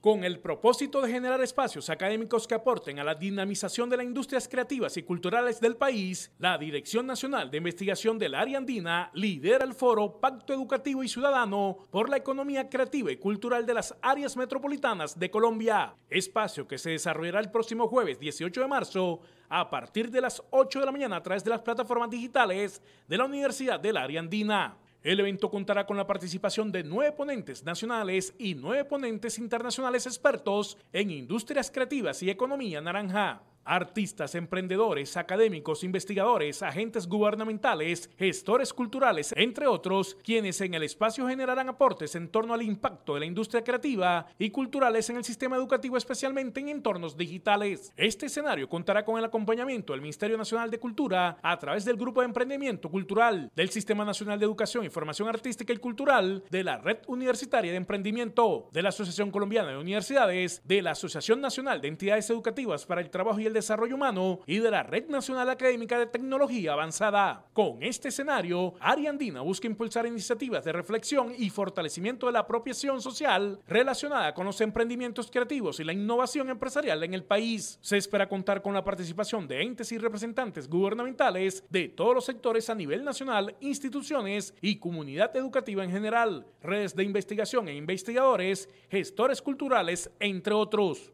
Con el propósito de generar espacios académicos que aporten a la dinamización de las industrias creativas y culturales del país, la Dirección Nacional de Investigación del Área Andina lidera el foro Pacto Educativo y Ciudadano por la Economía Creativa y Cultural de las Áreas Metropolitanas de Colombia, espacio que se desarrollará el próximo jueves 18 de marzo a partir de las 8 de la mañana a través de las plataformas digitales de la Universidad del Área Andina. El evento contará con la participación de nueve ponentes nacionales y nueve ponentes internacionales expertos en industrias creativas y economía naranja. Artistas, emprendedores, académicos, investigadores, agentes gubernamentales, gestores culturales, entre otros, quienes en el espacio generarán aportes en torno al impacto de la industria creativa y culturales en el sistema educativo, especialmente en entornos digitales. Este escenario contará con el acompañamiento del Ministerio Nacional de Cultura a través del Grupo de Emprendimiento Cultural, del Sistema Nacional de Educación y Formación Artística y Cultural, de la Red Universitaria de Emprendimiento, de la Asociación Colombiana de Universidades, de la Asociación Nacional de Entidades Educativas para el Trabajo y el Desarrollo. Desarrollo Humano y de la Red Nacional Académica de Tecnología Avanzada. Con este escenario, Ariandina busca impulsar iniciativas de reflexión y fortalecimiento de la apropiación social relacionada con los emprendimientos creativos y la innovación empresarial en el país. Se espera contar con la participación de entes y representantes gubernamentales de todos los sectores a nivel nacional, instituciones y comunidad educativa en general, redes de investigación e investigadores, gestores culturales, entre otros.